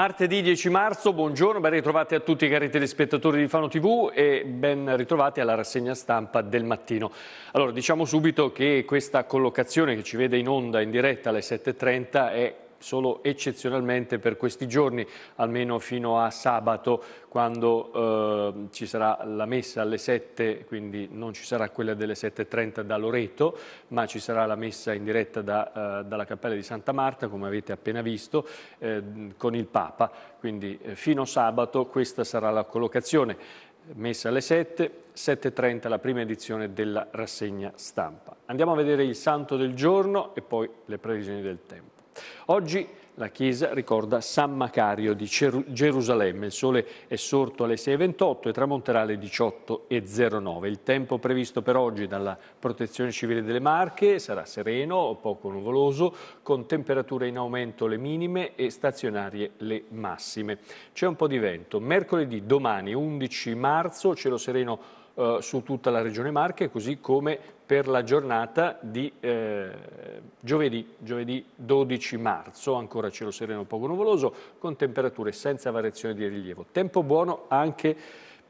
Martedì 10 marzo, buongiorno, ben ritrovati a tutti cari telespettatori di Fano TV e ben ritrovati alla rassegna stampa del mattino. Allora, diciamo subito che questa collocazione che ci vede in onda in diretta alle 7.30 è solo eccezionalmente per questi giorni, almeno fino a sabato quando eh, ci sarà la messa alle 7, quindi non ci sarà quella delle 7.30 da Loreto, ma ci sarà la messa in diretta da, eh, dalla Cappella di Santa Marta, come avete appena visto, eh, con il Papa. Quindi eh, fino a sabato questa sarà la collocazione, messa alle 7, 7.30 la prima edizione della rassegna stampa. Andiamo a vedere il santo del giorno e poi le previsioni del tempo. Oggi la Chiesa ricorda San Macario di Gerusalemme. Il sole è sorto alle 6.28 e tramonterà alle 18.09. Il tempo previsto per oggi dalla Protezione Civile delle Marche sarà sereno, poco nuvoloso, con temperature in aumento le minime e stazionarie le massime. C'è un po' di vento. Mercoledì, domani, 11 marzo, cielo sereno eh, su tutta la regione Marche, così come per la giornata di eh, giovedì, giovedì 12 marzo, ancora cielo sereno poco nuvoloso, con temperature senza variazione di rilievo. Tempo buono anche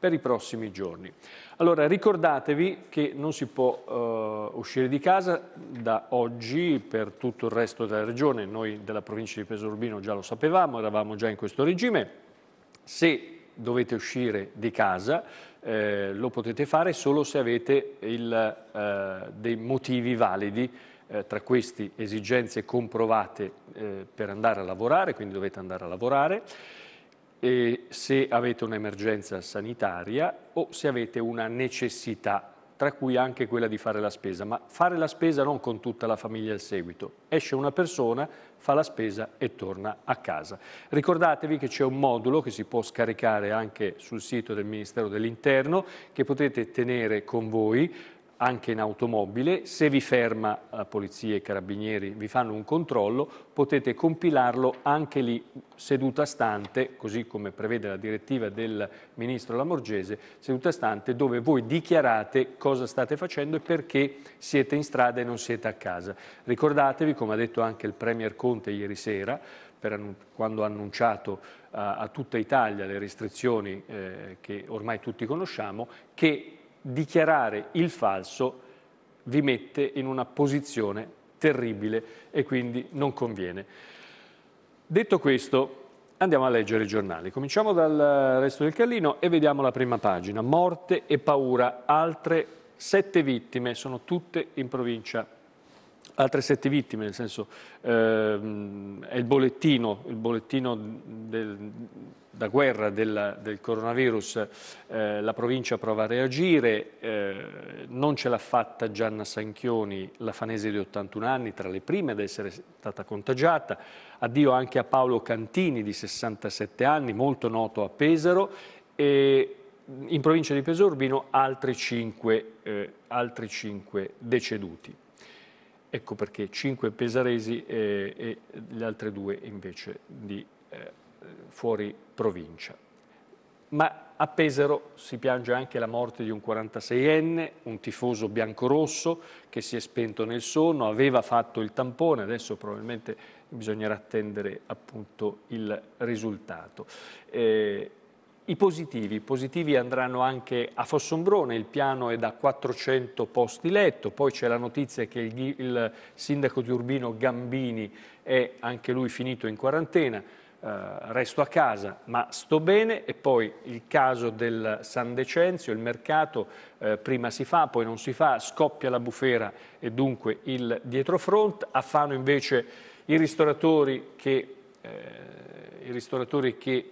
per i prossimi giorni. Allora ricordatevi che non si può uh, uscire di casa da oggi per tutto il resto della regione, noi della provincia di Peso Urbino già lo sapevamo, eravamo già in questo regime, se dovete uscire di casa eh, lo potete fare solo se avete il, eh, dei motivi validi, eh, tra questi esigenze comprovate eh, per andare a lavorare, quindi dovete andare a lavorare, se avete un'emergenza sanitaria o se avete una necessità tra cui anche quella di fare la spesa, ma fare la spesa non con tutta la famiglia al seguito. Esce una persona, fa la spesa e torna a casa. Ricordatevi che c'è un modulo che si può scaricare anche sul sito del Ministero dell'Interno che potete tenere con voi anche in automobile, se vi ferma la polizia e i carabinieri, vi fanno un controllo, potete compilarlo anche lì seduta stante, così come prevede la direttiva del ministro Lamorgese, seduta stante dove voi dichiarate cosa state facendo e perché siete in strada e non siete a casa. Ricordatevi, come ha detto anche il Premier Conte ieri sera, per, quando ha annunciato a, a, tutta Italia le restrizioni eh, che ormai tutti conosciamo, che dichiarare il falso vi mette in una posizione terribile e quindi non conviene. Detto questo, andiamo a leggere i giornali. Cominciamo dal eh, resto del Carlino e vediamo la prima pagina. Morte e paura, altre sette vittime, sono tutte in provincia altre sette vittime, nel senso ehm, è il bollettino, il bollettino del, da guerra del, del coronavirus, eh, la provincia prova a reagire, eh, non ce l'ha fatta Gianna Sanchioni, la fanese di 81 anni, tra le prime ad essere stata contagiata, addio anche a Paolo Cantini di 67 anni, molto noto a Pesaro, e in provincia di Pesorbino altri 5, eh, altri 5 deceduti. Ecco perché 5 pesaresi e, e le altre due invece di eh, fuori provincia. Ma a Pesaro si piange anche la morte di un 46enne, un tifoso biancorosso che si è spento nel sonno, aveva fatto il tampone, adesso probabilmente bisognerà attendere appunto il risultato. Eh, i positivi, I positivi andranno anche a Fossombrone, il piano è da 400 posti letto, poi c'è la notizia che il, il, sindaco di Urbino Gambini è anche lui finito in quarantena, eh, resto a casa ma sto bene e poi il caso del San Decenzio, il mercato eh, prima si fa poi non si fa, scoppia la bufera e dunque il dietrofront, a Fano invece i ristoratori che, eh, i ristoratori che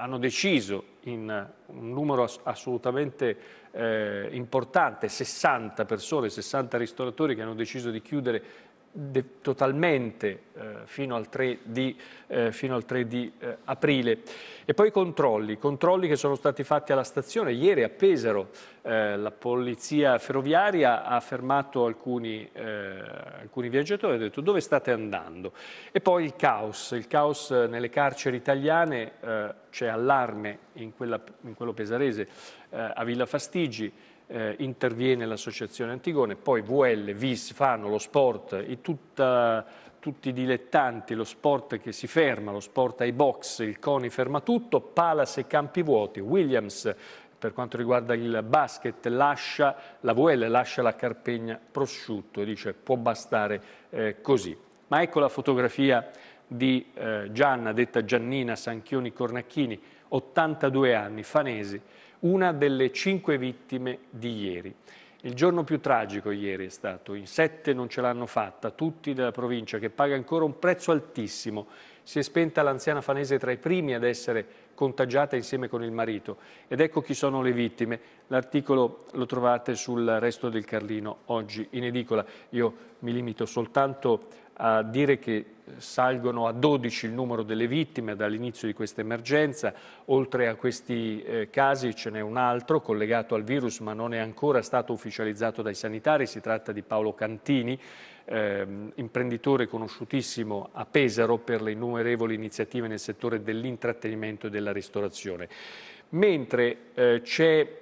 hanno deciso in un numero assolutamente eh, importante, 60 persone, 60 ristoratori che hanno deciso di chiudere de- totalmente eh, fino al 3 di, eh, al 3 di eh, aprile. E poi i controlli, controlli che sono stati fatti alla stazione. Ieri a Pesaro eh, la polizia ferroviaria ha fermato alcuni, eh, alcuni viaggiatori e ha detto dove state andando. E poi il caos, il caos nelle carceri italiane, eh, c'è allarme in, quella, in, quello pesarese a Villa Fastigi, eh, interviene l'associazione Antigone, poi VL, VIS fanno lo sport e tutta, tutti i dilettanti, lo sport che si ferma, lo sport ai box, il CONI ferma tutto, Palace e campi vuoti, Williams per quanto riguarda il basket lascia la VL, lascia la Carpegna prosciutto e dice può bastare eh, così. Ma ecco la fotografia di eh, Gianna, detta Giannina Sanchioni Cornacchini, 82 anni, fanesi, una delle cinque vittime di ieri. Il giorno più tragico ieri è stato, in sette non ce l'hanno fatta, tutti della provincia che paga ancora un prezzo altissimo. Si è spenta l'anziana fanese tra i primi ad essere contagiata insieme con il marito. Ed ecco chi sono le vittime. L'articolo lo trovate sul resto del Carlino oggi in edicola. Io mi limito soltanto a dire che salgono a 12 il numero delle vittime dall'inizio di questa emergenza, oltre a questi eh, casi ce n'è un altro collegato al virus ma non è ancora stato ufficializzato dai sanitari, si tratta di Paolo Cantini, ehm, imprenditore conosciutissimo a Pesaro per le innumerevoli iniziative nel settore dell'intrattenimento e della ristorazione. Mentre eh, c'è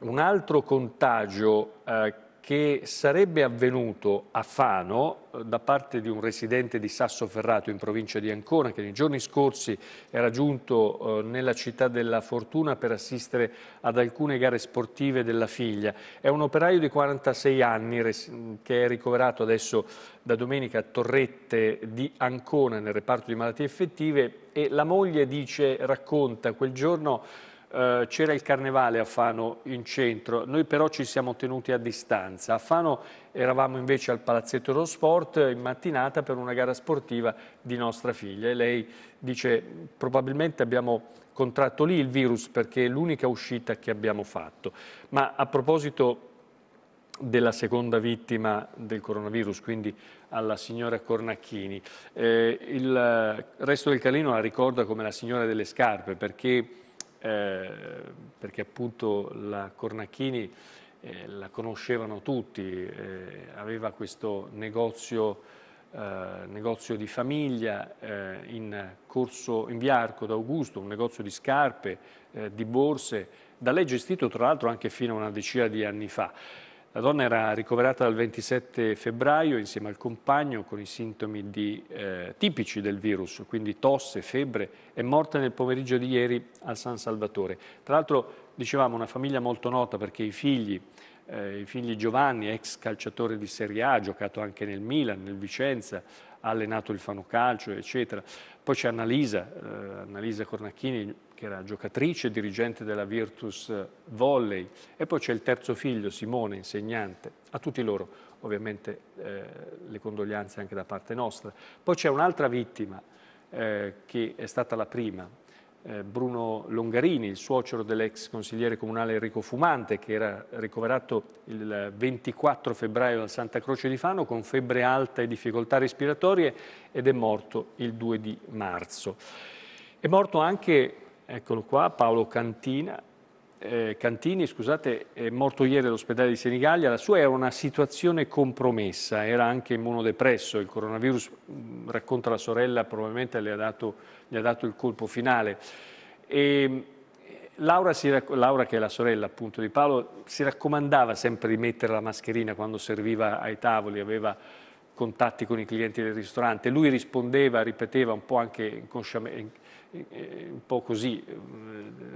un altro contagio eh, che sarebbe avvenuto a Fano eh, da parte di un residente di Sassoferrato in provincia di Ancona che nei giorni scorsi era giunto eh, nella città della Fortuna per assistere ad alcune gare sportive della figlia. È un operaio di 46 anni che è ricoverato adesso da domenica a Torrette di Ancona nel reparto di malattie effettive e la moglie dice, racconta, quel giorno eh, c'era il carnevale a Fano in centro, noi però ci siamo tenuti a distanza. A Fano eravamo invece al Palazzetto dello Sport in mattinata per una gara sportiva di nostra figlia e lei dice probabilmente abbiamo contratto lì il virus perché è l'unica uscita che abbiamo fatto. Ma a proposito della seconda vittima del coronavirus, quindi alla signora Cornacchini. Eh, il resto del Calino la ricorda come la signora delle scarpe perché eh, perché appunto la Cornacchini eh, la conoscevano tutti, eh, aveva questo negozio, eh, negozio di famiglia eh, in, corso, in via Arco d'Augusto, un negozio di scarpe, di borse, da lei gestito tra l'altro anche fino a una decina di anni fa. La donna era ricoverata dal 27 febbraio insieme al compagno con i sintomi di, eh, tipici del virus, quindi tosse, febbre, è morta nel pomeriggio di ieri al San Salvatore. Tra l'altro, dicevamo, una famiglia molto nota perché i figli, eh, i figli Giovanni, ex calciatore di Serie A, ha giocato anche nel Milan, nel Vicenza, ha allenato il Fano Calcio, eccetera. Poi c'è Annalisa, eh, Annalisa Cornacchini, che era giocatrice, e dirigente della Virtus Volley, e poi c'è il terzo figlio, Simone, insegnante, a tutti loro ovviamente eh, le condoglianze anche da parte nostra. Poi c'è un'altra vittima eh, che è stata la prima, eh, Bruno Longarini, il suocero dell'ex consigliere comunale Enrico Fumante, che era ricoverato il 24 febbraio al Santa Croce di Fano con febbre alta e difficoltà respiratorie ed è morto il 2 di marzo. È morto anche Eccolo qua, Paolo Cantina, eh, Cantini scusate, è morto ieri all'ospedale di Senigallia, la sua era una situazione compromessa, era anche immunodepresso, il coronavirus, mm, racconta la sorella, probabilmente le ha dato, gli ha dato il colpo finale. E eh, Laura, si, Laura, che è la sorella appunto di Paolo, si raccomandava sempre di mettere la mascherina quando serviva ai tavoli, aveva contatti con i clienti del ristorante, lui rispondeva, ripeteva un po' anche inconsciamente eh, un po' così,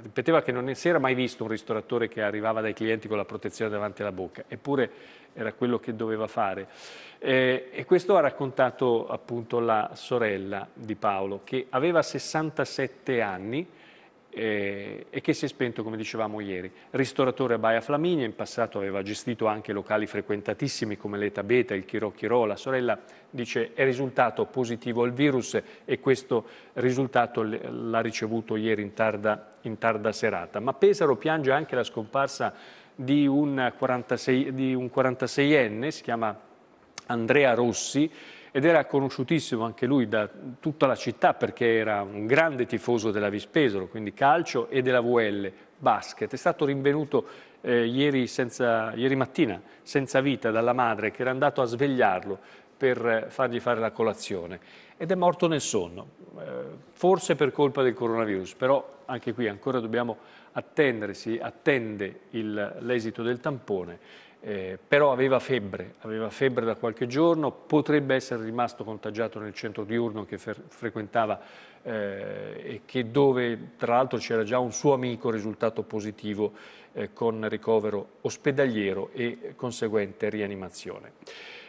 ripeteva che non si era mai visto un ristoratore che arrivava dai clienti con la protezione davanti alla bocca, eppure era quello che doveva fare. Eh, e questo ha raccontato appunto la sorella di Paolo, che aveva 67 anni, eh, e che si è spento, come dicevamo ieri. Ristoratore a Baia Flaminia, in passato aveva gestito anche locali frequentatissimi come l'Eta Beta, il Chiro Chiro. La sorella dice è risultato positivo al virus e questo risultato l'ha ricevuto ieri in tarda, in tarda serata. Ma Pesaro piange anche la scomparsa di un, 46, di un 46enne, si chiama Andrea Rossi, ed era conosciutissimo anche lui da tutta la città perché era un grande tifoso della Vispesolo, quindi calcio e della VL, basket. È stato rinvenuto eh, ieri, senza, ieri mattina senza vita dalla madre che era andato a svegliarlo per eh, fargli fare la colazione ed è morto nel sonno, eh, forse per colpa del coronavirus, però anche qui ancora dobbiamo attendere, si attende l'esito del tampone, eh, però aveva febbre, aveva febbre da qualche giorno, potrebbe essere rimasto contagiato nel centro diurno che frequentava eh, e che dove tra l'altro c'era già un suo amico risultato positivo eh, con ricovero ospedaliero e conseguente rianimazione.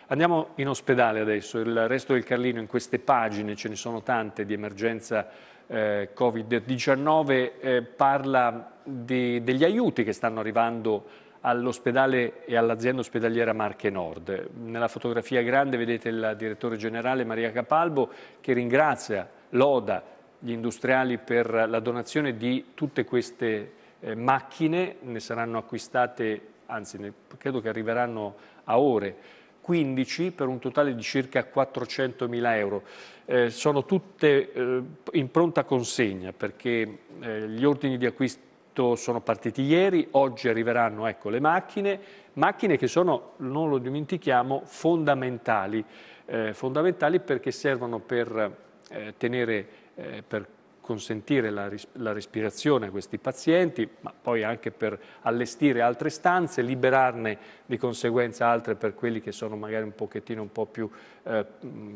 Andiamo in ospedale adesso, il resto del Carlino in queste pagine, ce ne sono tante di emergenza eh, Covid-19, eh, parla di, degli aiuti che stanno arrivando all'ospedale e all'azienda ospedaliera Marche Nord. Nella fotografia grande vedete il direttore generale Maria Capalbo che ringrazia, loda gli industriali per la donazione di tutte queste eh, macchine, ne saranno acquistate, anzi ne, credo che arriveranno a ore, 15 per un totale di circa 400 mila euro. Eh, sono tutte eh, in pronta consegna perché eh, gli ordini di acquisto tutto sono partiti ieri, oggi arriveranno ecco, le macchine, macchine che sono, non lo dimentichiamo, fondamentali, eh, fondamentali perché servono per eh, tenere, eh, per consentire la, ris la, respirazione a questi pazienti, ma poi anche per allestire altre stanze, liberarne di conseguenza altre per quelli che sono magari un pochettino un po' più, eh,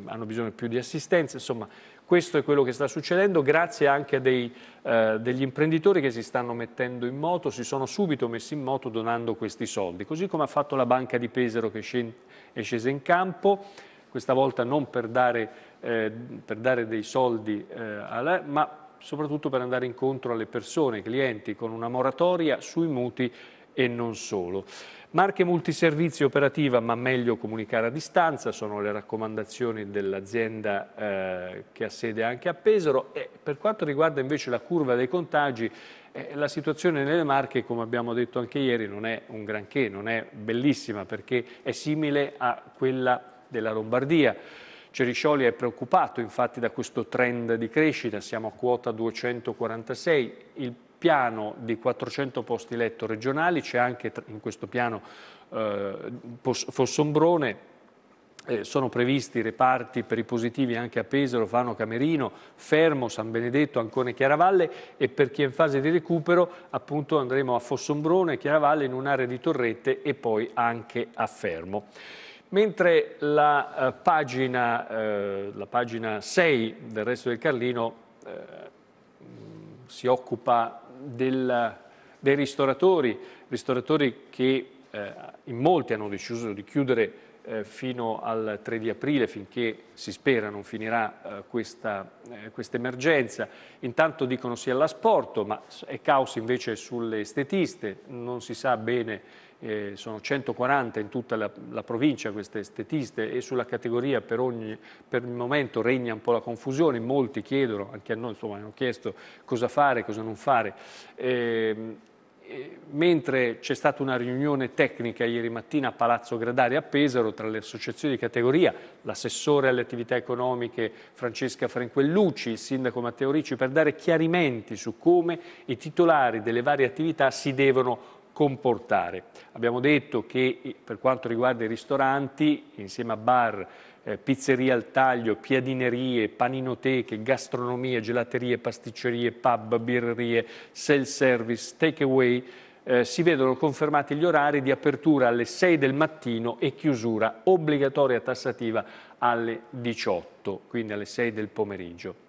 hanno bisogno più di assistenza, insomma questo è quello che sta succedendo grazie anche a dei, eh, degli imprenditori che si stanno mettendo in moto, si sono subito messi in moto donando questi soldi, così come ha fatto la banca di Pesaro che è scesa in campo, questa volta non per dare eh, per dare dei soldi, eh, alla, ma soprattutto per andare incontro alle persone, ai clienti, con una moratoria sui mutui e non solo. Marche multiservizi operativa, ma meglio comunicare a distanza, sono le raccomandazioni dell'azienda eh, che ha sede anche a Pesaro. E per quanto riguarda invece la curva dei contagi, eh, la situazione nelle Marche, come abbiamo detto anche ieri, non è un granché, non è bellissima perché è simile a quella della Lombardia Ceriscioli è preoccupato infatti da questo trend di crescita, siamo a quota 246, il piano di 400 posti letto regionali, c'è anche in questo piano eh, Fossombrone, eh, sono previsti reparti per i positivi anche a Pesaro, Fano Camerino, Fermo, San Benedetto, Ancone Chiaravalle e per chi è in fase di recupero appunto andremo a Fossombrone, Chiaravalle in un'area di Torrette e poi anche a Fermo mentre la, eh, pagina, eh, la, pagina, 6 del resto del Carlino eh, si occupa del, dei ristoratori, ristoratori che eh, in molti hanno deciso di chiudere eh, fino al 3 di aprile, finché si spera non finirà eh, questa quest emergenza. Intanto dicono sì all'asporto, ma è caos invece sulle estetiste, non si sa bene eh, sono 140 in tutta la, la, provincia queste estetiste e sulla categoria per, ogni, per, il momento regna un po' la confusione, molti chiedono, anche a noi insomma, hanno chiesto cosa fare, cosa non fare. Ehm, eh, mentre c'è stata una riunione tecnica ieri mattina a Palazzo Gradari a Pesaro tra le associazioni di categoria, l'assessore alle attività economiche Francesca Franquellucci, il sindaco Matteo Ricci, per dare chiarimenti su come i titolari delle varie attività si devono organizzare comportare. Abbiamo detto che eh, per quanto riguarda i ristoranti, insieme a bar, eh, pizzerie al taglio, piadinerie, paninoteche, gastronomie, gelaterie, pasticcerie, pub, birrerie, self-service, takeaway, eh, si vedono confermati gli orari di apertura alle 6 del mattino e chiusura obbligatoria tassativa alle 18, quindi alle 6 del pomeriggio.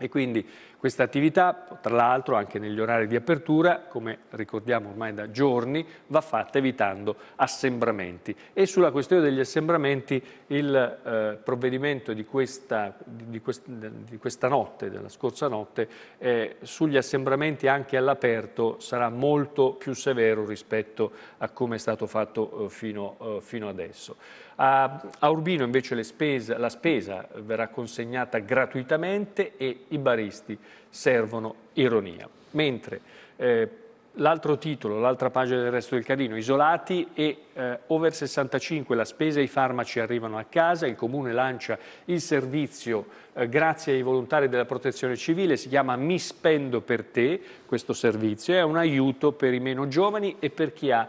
E quindi questa attività, tra l'altro anche negli orari di apertura, come ricordiamo ormai da giorni, va fatta evitando assembramenti. E sulla questione degli assembramenti il eh, provvedimento di questa, di, quest, di questa, notte, della scorsa notte, eh, sugli assembramenti anche all'aperto sarà molto più severo rispetto a come è stato fatto eh, fino, eh, fino, adesso. A, a Urbino invece spese, la spesa verrà consegnata gratuitamente e i baristi servono ironia. Mentre eh, l'altro titolo, l'altra pagina del resto del carino, isolati e eh, over 65, la spesa e i farmaci arrivano a casa, il comune lancia il servizio eh, grazie ai volontari della protezione civile, si chiama Mi spendo per te questo servizio, è un aiuto per i meno giovani e per chi ha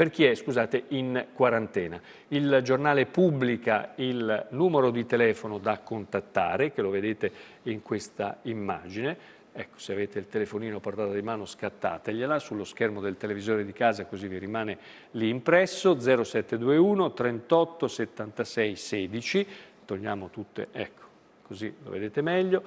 per chi è scusate, in quarantena. Il giornale pubblica il numero di telefono da contattare, che lo vedete in questa immagine, Ecco, se avete il telefonino a portata di mano scattategliela sullo schermo del televisore di casa così vi rimane lì impresso 0721 38 76 16, togliamo tutte, ecco, così lo vedete meglio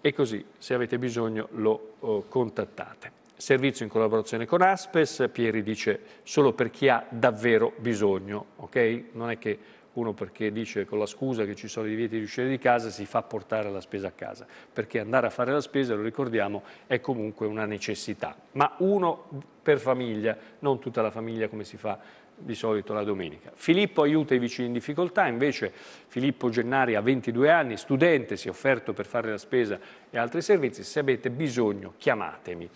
e così se avete bisogno lo oh, contattate servizio in collaborazione con Aspes, Pieri dice solo per chi ha davvero bisogno, ok? Non è che uno perché dice con la scusa che ci sono i divieti di uscire di casa si fa portare la spesa a casa, perché andare a fare la spesa, lo ricordiamo, è comunque una necessità, ma uno per famiglia, non tutta la famiglia come si fa di solito la domenica. Filippo aiuta i vicini in difficoltà, invece Filippo Gennari ha 22 anni, studente, si è offerto per fare la spesa e altri servizi, se avete bisogno chiamatemi.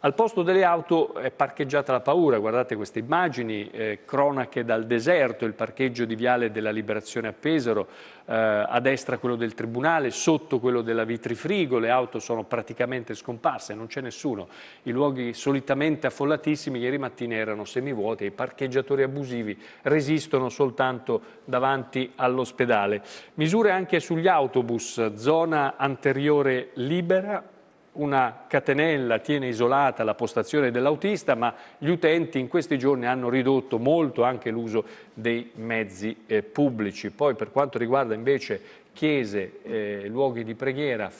Al posto delle auto è parcheggiata la paura, guardate queste immagini, eh, cronache dal deserto, il parcheggio di Viale della Liberazione a Pesaro, eh, a destra quello del Tribunale, sotto quello della Vitrifrigo, le auto sono praticamente scomparse, non c'è nessuno. I luoghi solitamente affollatissimi ieri mattina erano semivuoti e i parcheggiatori abusivi resistono soltanto davanti all'ospedale. Misure anche sugli autobus, zona anteriore libera, una catenella tiene isolata la postazione dell'autista, ma gli utenti in questi giorni hanno ridotto molto anche l'uso dei mezzi eh, pubblici. Poi per quanto riguarda invece chiese, eh, luoghi di preghiera,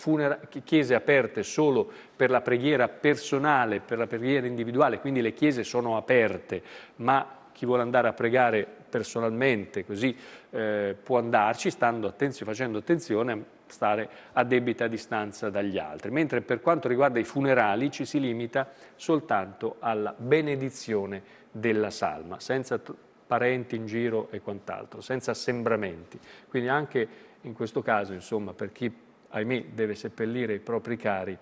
chiese aperte solo per la preghiera personale, per la preghiera individuale, quindi le chiese sono aperte, ma chi vuole andare a pregare personalmente così eh, può andarci, stando attenzione, facendo attenzione stare a debita distanza dagli altri, mentre per quanto riguarda i funerali ci si limita soltanto alla benedizione della salma, senza parenti in giro e quant'altro, senza assembramenti. Quindi anche in questo caso, insomma, per chi, ahimè, deve seppellire i propri cari,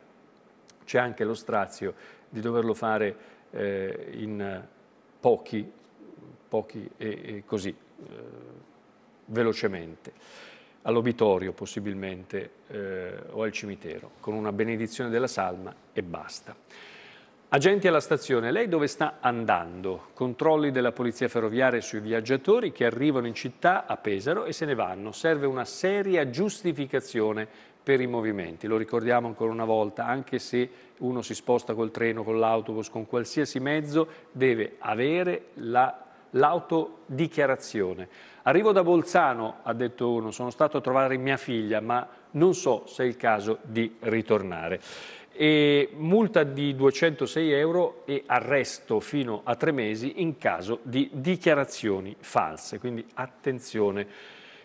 c'è anche lo strazio di doverlo fare eh, in pochi, pochi e, e così, eh, velocemente all'obitorio possibilmente eh, o al cimitero, con una benedizione della salma e basta. Agenti alla stazione, lei dove sta andando? Controlli della polizia ferroviaria sui viaggiatori che arrivano in città a Pesaro e se ne vanno. Serve una seria giustificazione per i movimenti. Lo ricordiamo ancora una volta, anche se uno si sposta col treno, con l'autobus, con qualsiasi mezzo, deve avere la l'autodichiarazione. Arrivo da Bolzano, ha detto uno, sono stato a trovare mia figlia, ma non so se è il caso di ritornare. E multa di 206 euro e arresto fino a tre mesi in caso di dichiarazioni false. Quindi attenzione.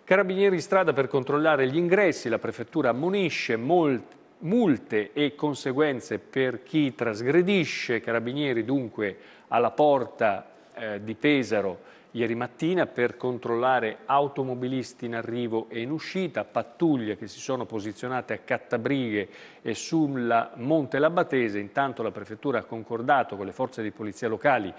Carabinieri in strada per controllare gli ingressi, la prefettura ammonisce molti multe e conseguenze per chi trasgredisce, carabinieri dunque alla porta eh, di Pesaro ieri mattina per controllare automobilisti in arrivo e in uscita, pattuglie che si sono posizionate a Cattabrighe e sul Monte Labatese. Intanto la Prefettura ha concordato con le forze di polizia locali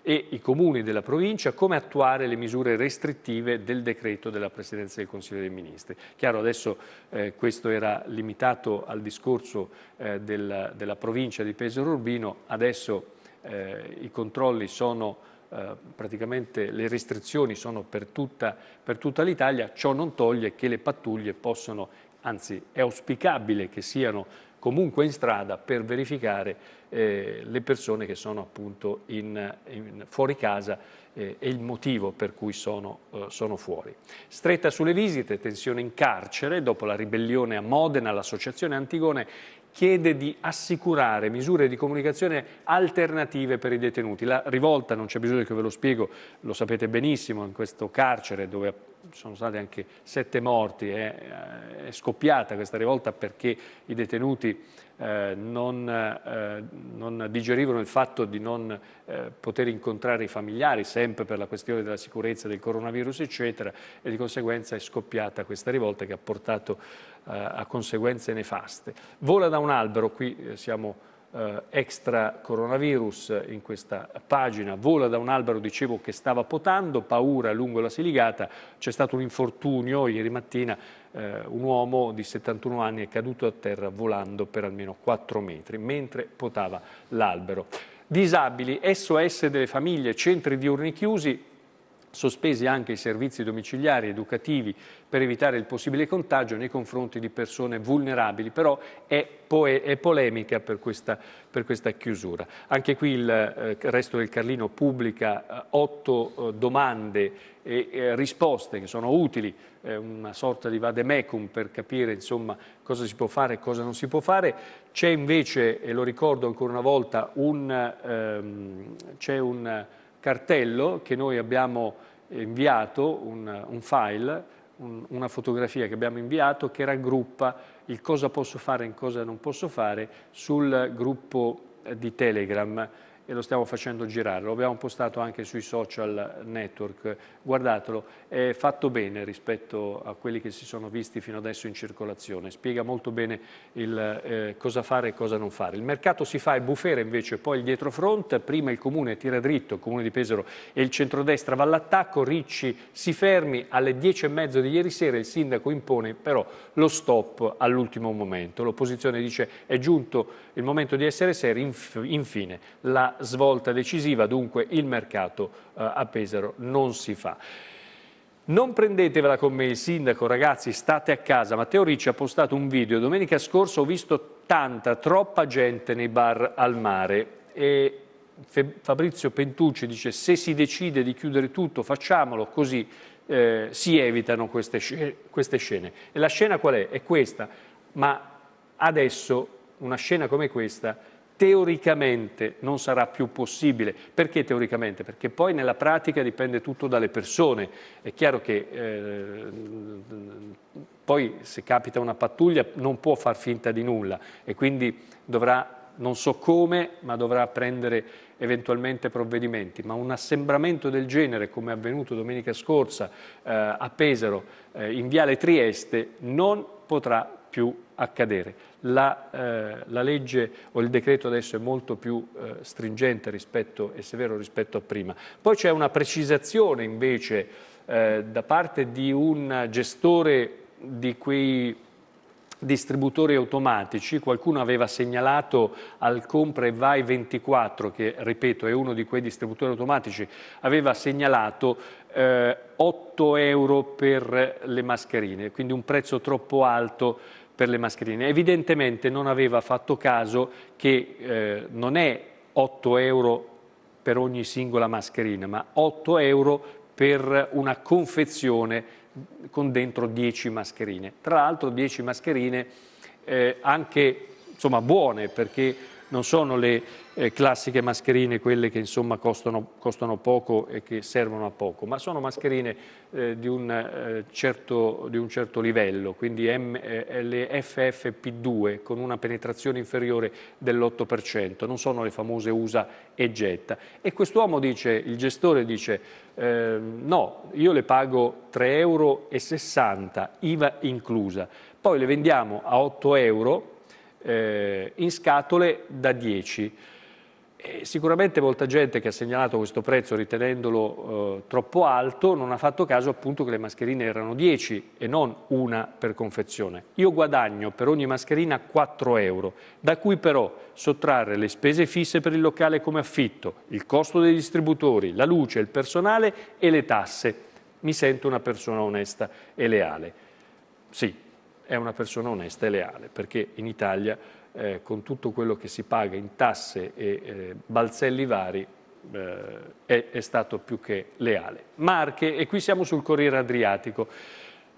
e i comuni della provincia come attuare le misure restrittive del decreto della Presidenza del Consiglio dei Ministri. Chiaro, adesso eh, questo era limitato al discorso eh, del, della provincia di Pesaro Urbino, adesso eh, i controlli sono eh, praticamente le restrizioni sono per tutta, per tutta l'Italia, ciò non toglie che le pattuglie possono, anzi è auspicabile che siano comunque in strada per verificare eh, le persone che sono appunto in, in fuori casa eh, e il motivo per cui sono, eh, sono, fuori. Stretta sulle visite, tensione in carcere, dopo la ribellione a Modena, l'associazione Antigone chiede di assicurare misure di comunicazione alternative per i detenuti. La rivolta, non c'è bisogno che ve lo spiego, lo sapete benissimo, in questo carcere dove sono stati anche sette morti, eh, è scoppiata questa rivolta perché i detenuti eh, non, eh, non, digerivano il fatto di non eh, poter incontrare i familiari, sempre per la questione della sicurezza del coronavirus, eccetera, e di conseguenza è scoppiata questa rivolta che ha portato eh, a conseguenze nefaste. Vola da un albero, qui eh, siamo eh, extra coronavirus in questa pagina, vola da un albero, dicevo, che stava potando, paura lungo la siligata, c'è stato un infortunio ieri mattina, eh, un uomo di 71 anni è caduto a terra volando per almeno 4 metri mentre potava l'albero. Disabili, SOS delle famiglie, centri diurni chiusi, sospesi anche i servizi domiciliari educativi per evitare il possibile contagio nei confronti di persone vulnerabili, però è, po è polemica per questa, per questa, chiusura. Anche qui il eh, resto del Carlino pubblica eh, otto eh, domande e eh, risposte che sono utili, eh, una sorta di vademecum per capire insomma, cosa si può fare e cosa non si può fare. C'è invece, e lo ricordo ancora una volta, un... Ehm, cartello che noi abbiamo inviato, un, un file, un, una fotografia che abbiamo inviato che raggruppa il cosa posso fare e cosa non posso fare sul gruppo di Telegram e lo stiamo facendo girare, lo abbiamo postato anche sui social network, guardatelo, è fatto bene rispetto a quelli che si sono visti fino adesso in circolazione, spiega molto bene il, eh, cosa fare e cosa non fare. Il mercato si fa e bufera invece poi il dietrofront, prima il comune tira dritto, il comune di Pesaro e il centrodestra va all'attacco, Ricci si fermi alle 10 e mezzo di ieri sera, il sindaco impone però lo stop all'ultimo momento, l'opposizione dice è giunto il momento di essere seri, infine la svolta decisiva, dunque il mercato eh, a Pesaro non si fa. Non prendetevela con me il sindaco, ragazzi, state a casa. Matteo Ricci ha postato un video. Domenica scorsa ho visto tanta, troppa gente nei bar al mare. E Fabrizio Pentucci dice se si decide di chiudere tutto facciamolo così eh, si evitano queste, sc queste scene. E la scena qual è? È questa. Ma adesso una scena come questa teoricamente non sarà più possibile. Perché teoricamente? Perché poi nella pratica dipende tutto dalle persone. È chiaro che eh, poi se capita una pattuglia non può far finta di nulla e quindi dovrà, non so come, ma dovrà prendere eventualmente provvedimenti, ma un assembramento del genere come è avvenuto domenica scorsa eh, a Pesaro eh, in Viale Trieste non potrà più accadere. La, eh, la, legge o il decreto adesso è molto più eh, stringente rispetto, e severo rispetto a prima. Poi c'è una precisazione invece eh, da parte di un gestore di quei distributori automatici, qualcuno aveva segnalato al Compra e Vai 24, che ripeto è uno di quei distributori automatici, aveva segnalato eh, 8 euro per le mascherine, quindi un prezzo troppo alto per le mascherine. Evidentemente non aveva fatto caso che eh, non è 8 euro per ogni singola mascherina, ma 8 euro per una confezione con dentro 10 mascherine. Tra l'altro 10 mascherine eh, anche insomma, buone perché non sono le eh, classiche mascherine, quelle che insomma costano, costano, poco e che servono a poco, ma sono mascherine eh, di, un, eh, certo, di, un, certo, livello, quindi M, eh, le FFP2 con una penetrazione inferiore dell'8%, non sono le famose usa e getta. E quest'uomo dice, il gestore dice, ehm, no, io le pago 3,60 euro, IVA inclusa, poi le vendiamo a 8 euro eh, in scatole da 10. E sicuramente molta gente che ha segnalato questo prezzo ritenendolo eh, troppo alto non ha fatto caso appunto che le mascherine erano 10 e non una per confezione. Io guadagno per ogni mascherina 4 euro, da cui però sottrarre le spese fisse per il locale come affitto, il costo dei distributori, la luce, il personale e le tasse. Mi sento una persona onesta e leale. Sì, è una persona onesta e leale, perché in Italia eh, con tutto quello che si paga in tasse e eh, balzelli vari eh, è, è stato più che leale. Marche, e qui siamo sul Corriere Adriatico.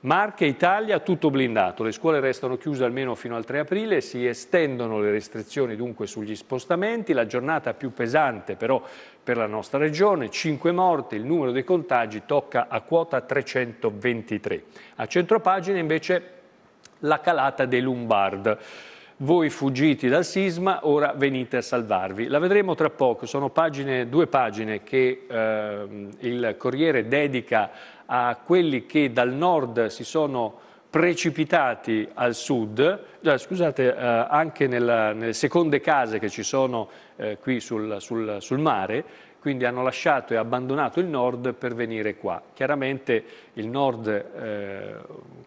Marche, Italia, tutto blindato. Le scuole restano chiuse almeno fino al 3 aprile, si estendono le restrizioni dunque sugli spostamenti, la giornata più pesante però per la nostra regione, 5 morti, il numero dei contagi tocca a quota 323. A centropagina invece la calata dei Lombard. Voi fuggiti dal sisma, ora venite a salvarvi. La vedremo tra poco, sono pagine, due pagine che eh, il Corriere dedica a quelli che dal nord si sono precipitati al sud, eh, scusate, eh, anche nella, nelle seconde case che ci sono eh, qui sul, sul, sul mare, quindi hanno lasciato e abbandonato il nord per venire qua. Chiaramente il nord eh,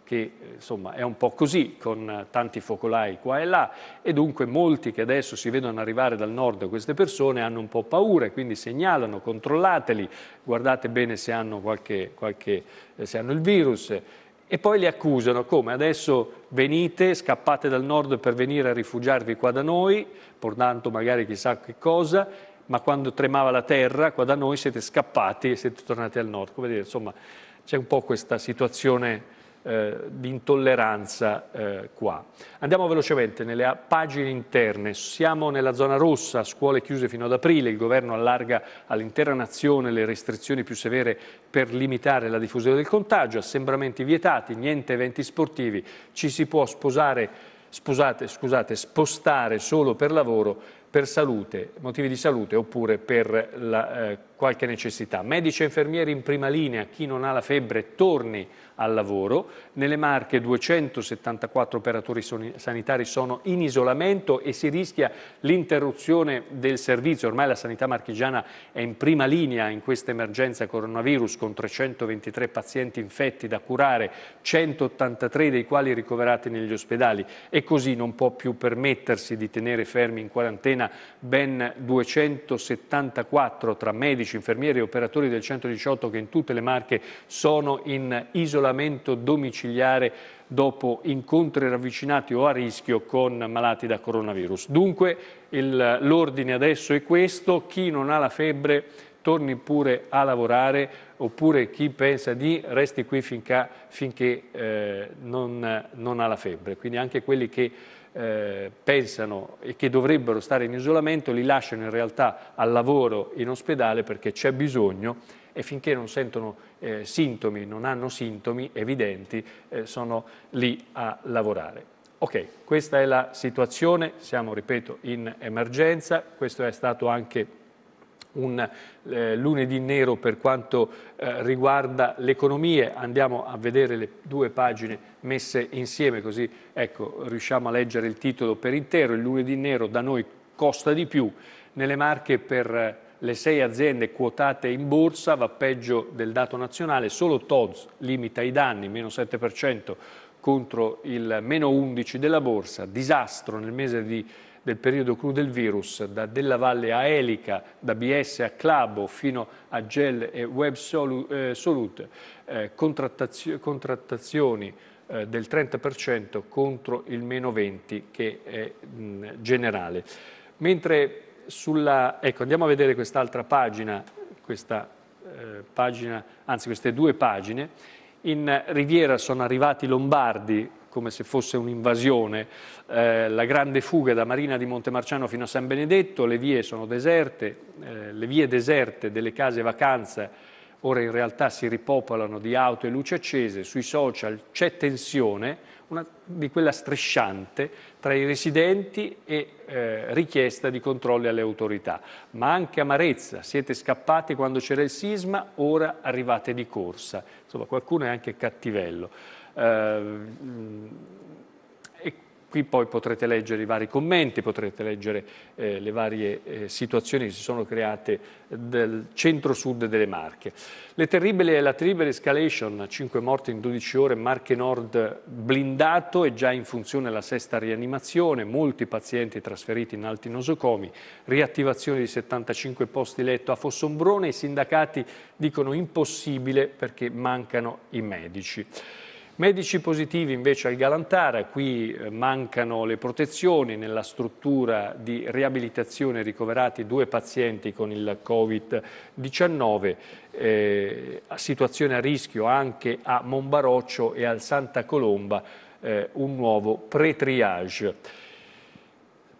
che insomma, è un po' così, con tanti focolai qua e là, e dunque molti che adesso si vedono arrivare dal nord queste persone hanno un po' paura, quindi segnalano, controllateli, guardate bene se hanno, qualche, qualche, eh, se hanno il virus e poi li accusano come adesso venite, scappate dal nord per venire a rifugiarvi qua da noi, portando magari chissà che cosa, ma quando tremava la terra qua da noi siete scappati e siete tornati al nord. Come dire, insomma, c'è un po' questa situazione eh, di intolleranza eh, qua. Andiamo velocemente nelle pagine interne. Siamo nella zona rossa, scuole chiuse fino ad aprile, il governo allarga all'intera nazione le restrizioni più severe per limitare la diffusione del contagio, assembramenti vietati, niente eventi sportivi, ci si può sposare, sposate, scusate, spostare solo per lavoro per salute, motivi di salute oppure per la, eh, qualche necessità. Medici e infermieri in prima linea, chi non ha la febbre torni al lavoro. Nelle Marche 274 operatori sanitari sono in isolamento e si rischia l'interruzione del servizio. Ormai la sanità marchigiana è in prima linea in questa emergenza coronavirus con 323 pazienti infetti da curare, 183 dei quali ricoverati negli ospedali e così non può più permettersi di tenere fermi in quarantena ben 274 tra medici, infermieri e operatori del 118 che in tutte le Marche sono in isolamento isolamento domiciliare dopo incontri ravvicinati o a rischio con malati da coronavirus. Dunque l'ordine adesso è questo, chi non ha la febbre torni pure a lavorare oppure chi pensa di resti qui finché, finché eh, non, non, ha la febbre. Quindi anche quelli che eh, pensano e che dovrebbero stare in isolamento li lasciano in realtà al lavoro in ospedale perché c'è bisogno e finché non sentono eh, sintomi, non hanno sintomi evidenti, eh, sono lì a lavorare. Ok, questa è la situazione, siamo, ripeto, in emergenza, questo è stato anche un eh, lunedì nero per quanto eh, riguarda l'economia. Andiamo a vedere le due pagine messe insieme così ecco, riusciamo a leggere il titolo per intero. Il lunedì nero da noi costa di più, nelle marche per eh, le sei aziende quotate in borsa, va peggio del dato nazionale, solo TODS limita i danni, meno 7% contro il meno 11% della borsa, disastro nel mese di del periodo cru del virus, da Della Valle a Elica, da BS a Clabo fino a Gel e Web Solute, eh, eh, contrattazio contrattazioni eh, del 30% contro il meno 20% che è mh, generale. Mentre sulla, ecco, andiamo a vedere quest'altra pagina, questa, eh, pagina, anzi queste due pagine. In Riviera sono arrivati i Lombardi come se fosse un'invasione, eh, la grande fuga da Marina di Montemarciano fino a San Benedetto, le vie sono deserte, eh, le vie deserte delle case vacanza ora in realtà si ripopolano di auto e luci accese, sui social c'è tensione, una di quella strisciante tra i residenti e eh, richiesta di controlli alle autorità, ma anche amarezza, siete scappati quando c'era il sisma, ora arrivate di corsa, insomma qualcuno è anche cattivello. Eh, Qui poi potrete leggere i vari commenti, potrete leggere eh, le varie eh, situazioni che si sono create del centro-sud delle Marche. Terribili, la terribile escalation, 5 morti in 12 ore, Marche Nord blindato è già in funzione la sesta rianimazione, molti pazienti trasferiti in alti nosocomi, riattivazione di 75 posti letto a Fossombrone, i sindacati dicono impossibile perché mancano i medici. Medici positivi invece al Galantara, qui eh, mancano le protezioni, nella struttura di riabilitazione ricoverati due pazienti con il Covid-19, eh, situazione a rischio anche a Monbaroccio e al Santa Colomba, eh, un nuovo pre-triage.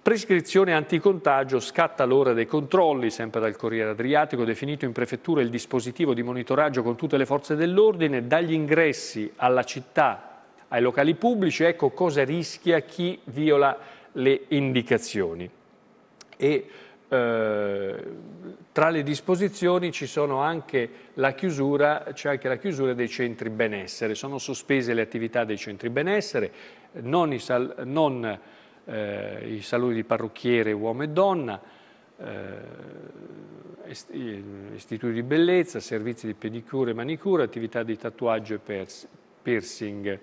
Prescrizione anticontagio scatta l'ora dei controlli, sempre dal Corriere Adriatico, definito in prefettura il dispositivo di monitoraggio con tutte le forze dell'ordine, dagli ingressi alla città, ai locali pubblici, ecco cosa rischia chi viola le indicazioni. E eh, tra le disposizioni c'è anche, anche la chiusura dei centri benessere, sono sospese le attività dei centri benessere, non, i sal, non eh, i saluti di parrucchiere uomo e donna, eh, istituti di bellezza, servizi di pedicure e manicure, attività di tatuaggio e piercing.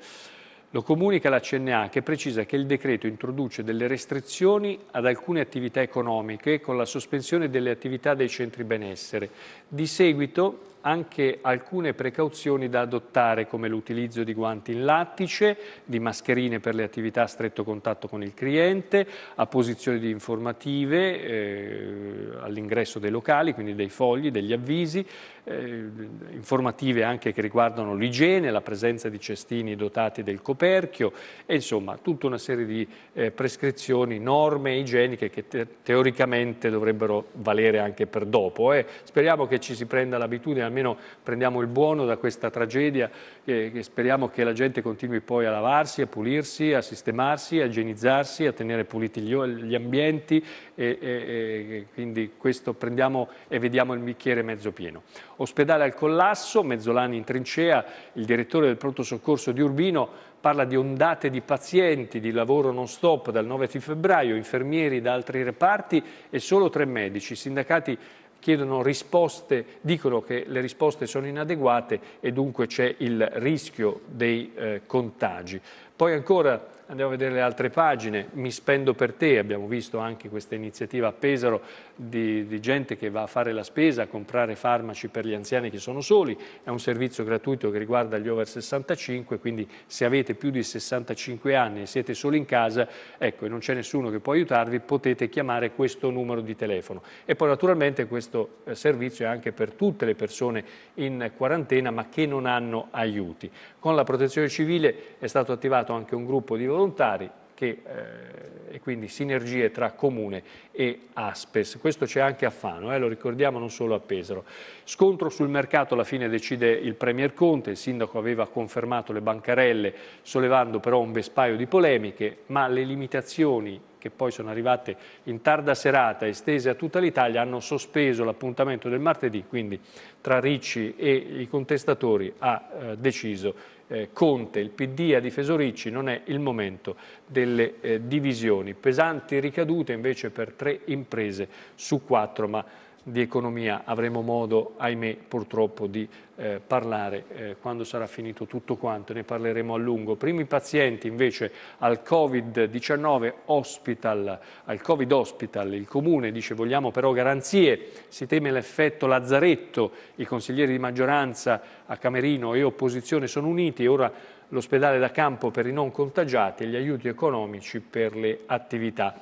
Lo comunica la CNA che precisa che il decreto introduce delle restrizioni ad alcune attività economiche con la sospensione delle attività dei centri benessere. Di seguito anche alcune precauzioni da adottare come l'utilizzo di guanti in lattice, di mascherine per le attività a stretto contatto con il cliente, apposizione di informative eh, all'ingresso dei locali, quindi dei fogli, degli avvisi, eh, informative anche che riguardano l'igiene, la presenza di cestini dotati del coperchio e insomma tutta una serie di eh, prescrizioni, norme igieniche che te teoricamente dovrebbero valere anche per dopo. Eh. Speriamo che ci si prenda l'abitudine, almeno prendiamo il buono da questa tragedia, che speriamo che la gente continui poi a lavarsi, a pulirsi, a sistemarsi, a igienizzarsi, a tenere puliti gli, gli ambienti e, e, e quindi questo prendiamo e vediamo il bicchiere mezzo pieno. Ospedale al collasso, Mezzolani in trincea, il direttore del pronto soccorso di Urbino parla di ondate di pazienti, di lavoro non stop dal 9 febbraio, infermieri da altri reparti e solo tre medici. I sindacati chiedono risposte, dicono che le risposte sono inadeguate e dunque c'è il rischio dei eh, contagi. Poi ancora Andiamo a vedere le altre pagine, Mi spendo per te, abbiamo visto anche questa iniziativa a Pesaro di, di gente che va a fare la spesa, a comprare farmaci per gli anziani che sono soli, è un servizio gratuito che riguarda gli over 65, quindi se avete più di 65 anni e siete soli in casa, ecco, e non c'è nessuno che può aiutarvi, potete chiamare questo numero di telefono. E poi naturalmente questo eh, servizio è anche per tutte le persone in quarantena ma che non hanno aiuti. Con la protezione civile è stato attivato anche un gruppo di volontari volontari che, eh, e quindi sinergie tra Comune e Aspes. Questo c'è anche a Fano, eh, lo ricordiamo non solo a Pesaro. Scontro sul mercato, alla fine decide il Premier Conte, il sindaco aveva confermato le bancarelle sollevando però un vespaio di polemiche, ma le limitazioni che poi sono arrivate in tarda serata estese a tutta l'Italia hanno sospeso l'appuntamento del martedì, quindi tra Ricci e i contestatori ha eh, deciso eh, Conte, il PD ha difeso Ricci, non è il momento delle eh, divisioni. Pesanti ricadute invece per tre imprese su quattro, ma di economia avremo modo, ahimè, purtroppo di eh, parlare eh, quando sarà finito tutto quanto, ne parleremo a lungo. Primi pazienti invece al Covid-19 hospital, al Covid hospital, il Comune dice vogliamo però garanzie, si teme l'effetto lazzaretto, i consiglieri di maggioranza a Camerino e opposizione sono uniti ora l'ospedale da campo per i non contagiati e gli aiuti economici per le attività.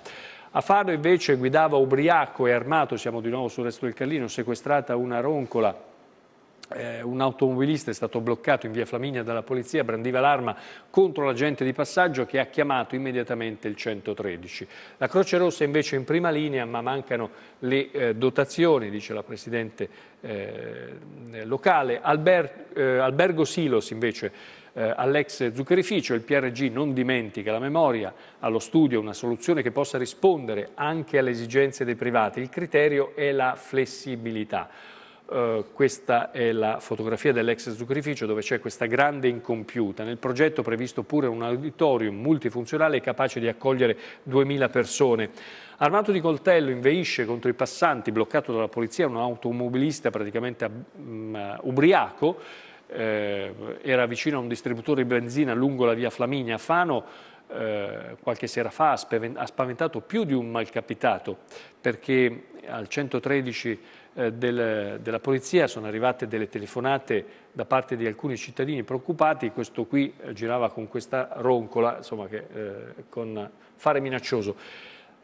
A Faro invece guidava ubriaco e armato, siamo di nuovo sul resto del Callino, sequestrata una roncola eh, un automobilista è stato bloccato in via Flaminia dalla polizia, brandiva l'arma contro l'agente di passaggio che ha chiamato immediatamente il 113. La Croce Rossa invece in prima linea ma mancano le eh, dotazioni, dice la Presidente eh, locale. Alber eh, Albergo Silos invece eh, all'ex zuccherificio, il PRG non dimentica la memoria, allo studio una soluzione che possa rispondere anche alle esigenze dei privati. Il criterio è la flessibilità. Uh, questa è la fotografia dell'ex zuccherificio dove c'è questa grande incompiuta. Nel progetto previsto pure un auditorium multifunzionale capace di accogliere 2.000 persone. Armato di coltello inveisce contro i passanti, bloccato dalla polizia, un automobilista praticamente um, ubriaco eh, era vicino a un distributore di benzina lungo la via Flaminia a Fano, eh, qualche sera fa ha spaventato più di un malcapitato perché al 113 eh, del, della polizia sono arrivate delle telefonate da parte di alcuni cittadini preoccupati, questo qui eh, girava con questa roncola, insomma, che, eh, con fare minaccioso.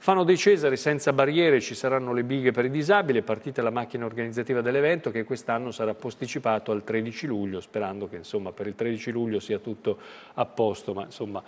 Fanno dei Cesari senza barriere, ci saranno le bighe per i disabili, è partita la macchina organizzativa dell'evento che quest'anno sarà posticipato al 13 luglio, sperando che insomma, per il 13 luglio sia tutto a posto, ma insomma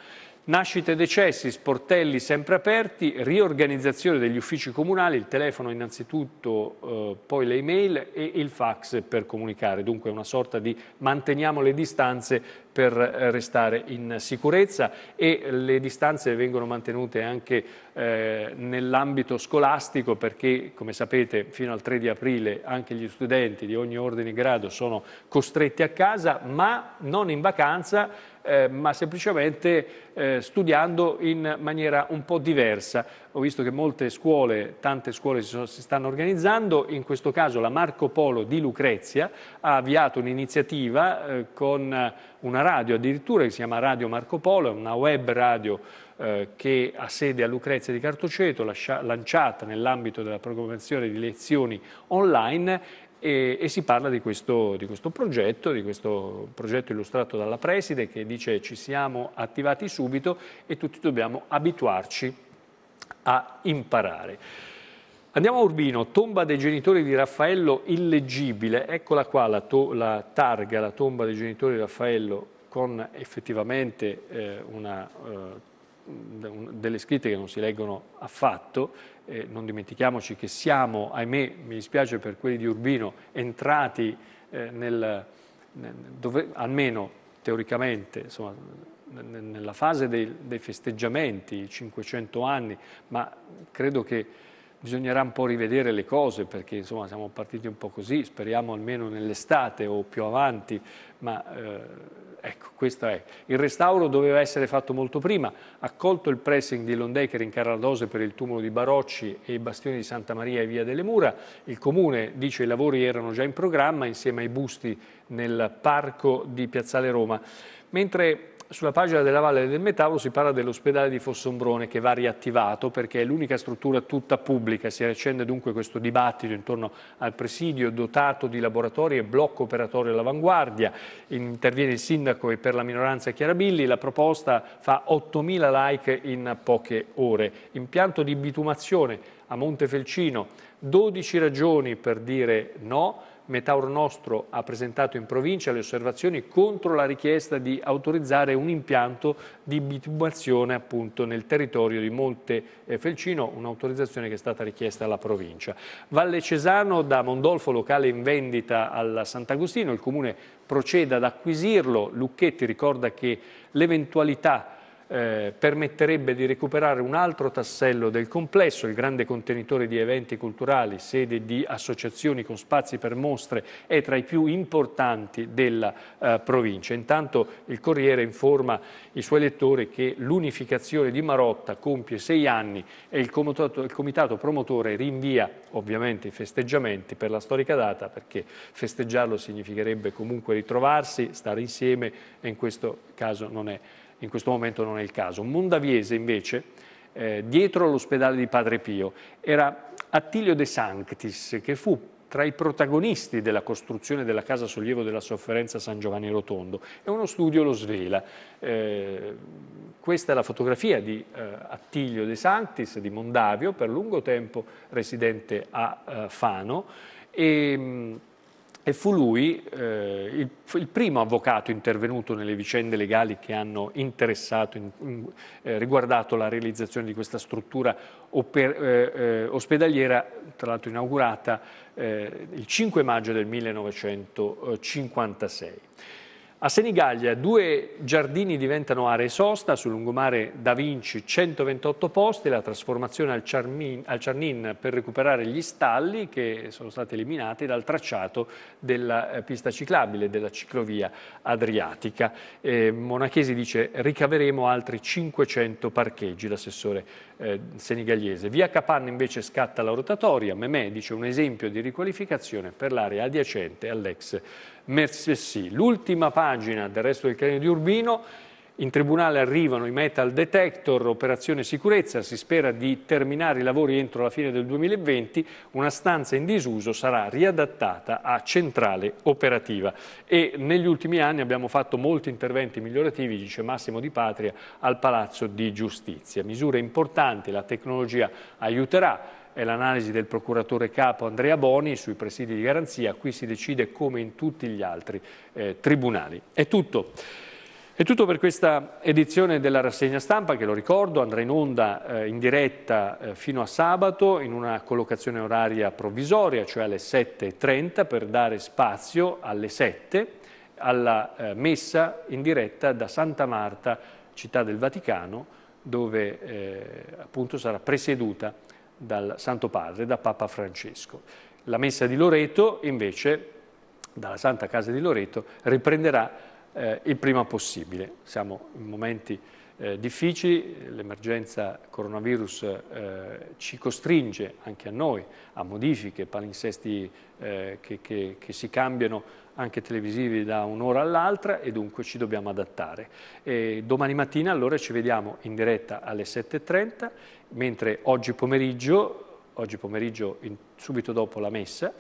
Nascite e decessi, sportelli sempre aperti, riorganizzazione degli uffici comunali, il telefono innanzitutto, eh, poi le email e il fax per comunicare. Dunque una sorta di manteniamo le distanze per eh, restare in sicurezza e le distanze vengono mantenute anche eh, nell'ambito scolastico perché come sapete fino al 3 di aprile anche gli studenti di ogni ordine e grado sono costretti a casa ma non in vacanza eh, ma semplicemente eh, studiando in maniera un po' diversa. Ho visto che molte scuole, tante scuole si, sono, si stanno organizzando, in questo caso la Marco Polo di Lucrezia ha avviato un'iniziativa eh, con una radio addirittura che si chiama Radio Marco Polo, è una web radio eh, che ha sede a Lucrezia di Cartoceto, lanciata nell'ambito della programmazione di lezioni online e, e, si parla di questo, di questo, progetto, di questo progetto illustrato dalla preside che dice ci siamo attivati subito e tutti dobbiamo abituarci a imparare. Andiamo a Urbino, tomba dei genitori di Raffaello illeggibile, eccola qua la, to, la targa, la tomba dei genitori di Raffaello con effettivamente eh, una eh, delle scritte che non si leggono affatto, eh, non dimentichiamoci che siamo, ahimè, mi dispiace per quelli di Urbino, entrati eh, nel, nel dove, almeno teoricamente, insomma, nella fase dei, dei festeggiamenti, 500 anni, ma credo che bisognerà un po' rivedere le cose perché insomma siamo partiti un po' così, speriamo almeno nell'estate o più avanti, ma eh, ecco, questo è. Il restauro doveva essere fatto molto prima, accolto il pressing di Londecker in Carradose per il tumulo di Barocci e i bastioni di Santa Maria e Via delle Mura, il Comune dice i lavori erano già in programma insieme ai busti nel parco di Piazzale Roma, mentre sulla pagina della Valle del Metavolo si parla dell'ospedale di Fossombrone che va riattivato perché è l'unica struttura tutta pubblica. Si accende dunque questo dibattito intorno al presidio dotato di laboratori e blocco operatorio all'avanguardia. Interviene il sindaco e per la minoranza Chiarabilli. La proposta fa 8.000 like in poche ore. Impianto di bitumazione a Montefelcino, 12 ragioni per dire no Metauro Nostro ha presentato in provincia le osservazioni contro la richiesta di autorizzare un impianto di bitumazione appunto nel territorio di Monte eh, Felcino, un'autorizzazione che è stata richiesta alla provincia. Valle Cesano da Mondolfo, locale in vendita al Sant'Agostino, il comune procede ad acquisirlo, Lucchetti ricorda che l'eventualità eh, permetterebbe di recuperare un altro tassello del complesso, il grande contenitore di eventi culturali, sede di associazioni con spazi per mostre, è tra i più importanti della eh, provincia. Intanto il Corriere informa i suoi lettori che l'unificazione di Marotta compie sei anni e il comitato, il comitato promotore rinvia ovviamente i festeggiamenti per la storica data perché festeggiarlo significherebbe comunque ritrovarsi, stare insieme e in questo caso non è in questo momento non è il caso. Mondaviese invece, eh, dietro all'ospedale di Padre Pio, era Attilio De Sanctis, che fu tra i protagonisti della costruzione della Casa Sollievo della Sofferenza San Giovanni Rotondo e uno studio lo svela. Eh, questa è la fotografia di eh, Attilio De Sanctis di Mondavio, per lungo tempo residente a eh, Fano e, mm, e fu lui eh, il, il, primo avvocato intervenuto nelle vicende legali che hanno interessato, in, in, eh, riguardato la realizzazione di questa struttura oper, eh, eh ospedaliera, tra l'altro inaugurata eh, il 5 maggio del 1956. A Senigallia due giardini diventano aree sosta, sul lungomare Da Vinci 128 posti, la trasformazione al, Charmin, al Charnin per recuperare gli stalli che sono stati eliminati dal tracciato della eh, pista ciclabile, della ciclovia adriatica. Eh, Monachesi dice ricaveremo altri 500 parcheggi, l'assessore eh, senigallese. Via Capanna invece scatta la rotatoria, Memè dice un esempio di riqualificazione per l'area adiacente all'ex Mersessi. L'ultima pagina del resto del cranio di Urbino, in tribunale arrivano i metal detector, operazione sicurezza, si spera di terminare i lavori entro la fine del 2020, una stanza in disuso sarà riadattata a centrale operativa. E negli ultimi anni abbiamo fatto molti interventi migliorativi, dice Massimo Di Patria, al Palazzo di Giustizia. Misure importanti, la tecnologia aiuterà è l'analisi del procuratore capo Andrea Boni sui presidi di garanzia, qui si decide come in tutti gli altri eh, tribunali. È tutto. È tutto per questa edizione della rassegna stampa che, lo ricordo, andrà in onda eh, in diretta eh, fino a sabato in una collocazione oraria provvisoria, cioè alle 7.30 per dare spazio alle 7 alla eh, messa in diretta da Santa Marta, città del Vaticano, dove eh, appunto sarà presieduta dal Santo Padre, da Papa Francesco. La messa di Loreto, invece, dalla Santa Casa di Loreto, riprenderà eh, il prima possibile. Siamo in momenti eh, difficili, l'emergenza coronavirus eh, ci costringe anche a noi a modifiche, palinsesti eh, che, che, che, si cambiano anche televisivi da un'ora all'altra e dunque ci dobbiamo adattare. E domani mattina allora ci vediamo in diretta alle 7.30 mentre oggi pomeriggio, oggi pomeriggio in, subito dopo la messa,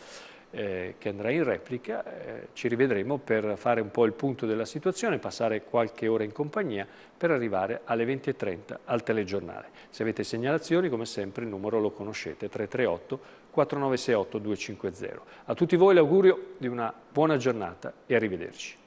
eh, che andrà in replica, eh, ci rivedremo per fare un po' il punto della situazione, passare qualche ora in compagnia per arrivare alle 20.30 al telegiornale. Se avete segnalazioni, come sempre, il numero lo conoscete, 338 4968 250. A tutti voi l'augurio di una buona giornata e arrivederci.